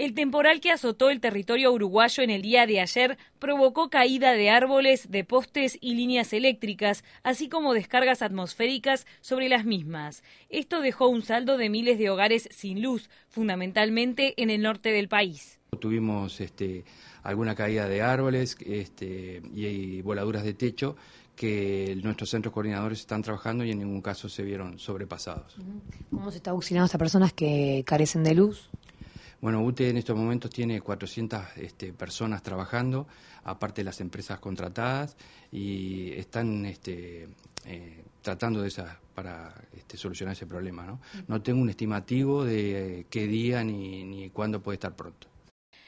El temporal que azotó el territorio uruguayo en el día de ayer provocó caída de árboles, de postes y líneas eléctricas, así como descargas atmosféricas sobre las mismas. Esto dejó un saldo de miles de hogares sin luz, fundamentalmente en el norte del país. Tuvimos este, alguna caída de árboles este, y, voladuras de techo que nuestros centros coordinadores están trabajando y en ningún caso se vieron sobrepasados. ¿Cómo se está auxiliando a estas personas que carecen de luz? Bueno, UTE en estos momentos tiene 400 este, personas trabajando, aparte de las empresas contratadas, y están este, eh, tratando de esa para este, solucionar ese problema. Mm. ¿no? tengo un estimativo de eh, qué día ni cuándo puede estar pronto.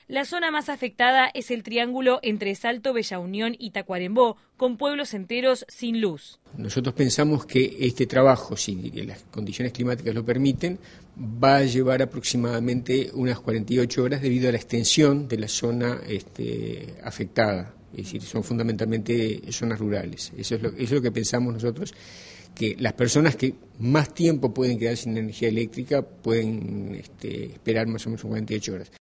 La zona más afectada es el triángulo entre Salto, Bella Unión y Tacuarembó, con pueblos enteros sin luz. Nosotros pensamos que este trabajo, si las condiciones climáticas lo permiten, va a llevar aproximadamente unas 48 horas debido a la extensión de la zona este, afectada. Es decir, son fundamentalmente zonas rurales. Eso es, lo, que pensamos nosotros, que las personas que más tiempo pueden quedar sin energía eléctrica pueden este, esperar más o menos 48 horas.